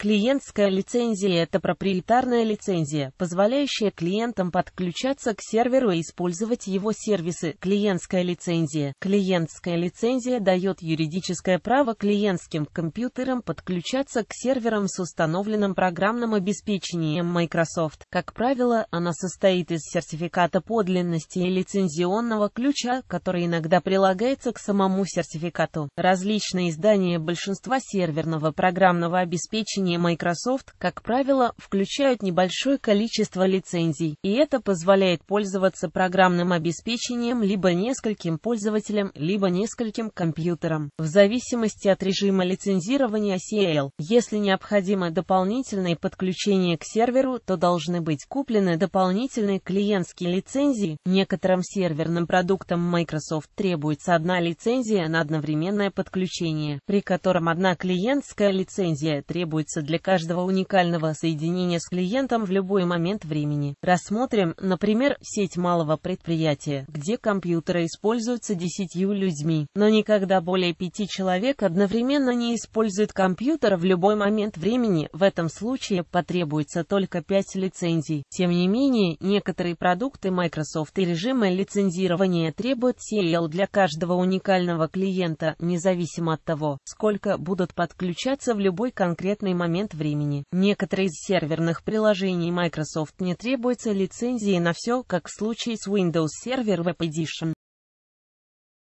Клиентская лицензия – это проприетарная лицензия, позволяющая клиентам подключаться к серверу и использовать его сервисы. Клиентская лицензия. Клиентская лицензия дает юридическое право клиентским компьютерам подключаться к серверам с установленным программным обеспечением Microsoft. Как правило, она состоит из сертификата подлинности и лицензионного ключа, который иногда прилагается к самому сертификату. Различные издания большинства серверного программного обеспечения решения Microsoft, как правило, включают небольшое количество лицензий, и это позволяет пользоваться программным обеспечением либо нескольким пользователям, либо нескольким компьютерам. В зависимости от режима лицензирования CL, если необходимо дополнительное подключение к серверу, то должны быть куплены дополнительные клиентские лицензии. Некоторым серверным продуктам Microsoft требуется одна лицензия на одновременное подключение, при котором одна клиентская лицензия требуется является для каждого уникального соединения с клиентом в любой момент времени. Рассмотрим, например, сеть малого предприятия, где компьютеры используются десятью людьми, но никогда более пяти человек одновременно не используют компьютер в любой момент времени, в этом случае потребуется только пять лицензий. Тем не менее, некоторые продукты Microsoft и режимы лицензирования требуют CL для каждого уникального клиента, независимо от того, сколько будут подключаться в любой конкретный момент момент времени. Некоторые из серверных приложений Microsoft не требуется лицензии на все, как в случае с Windows Server Web Edition.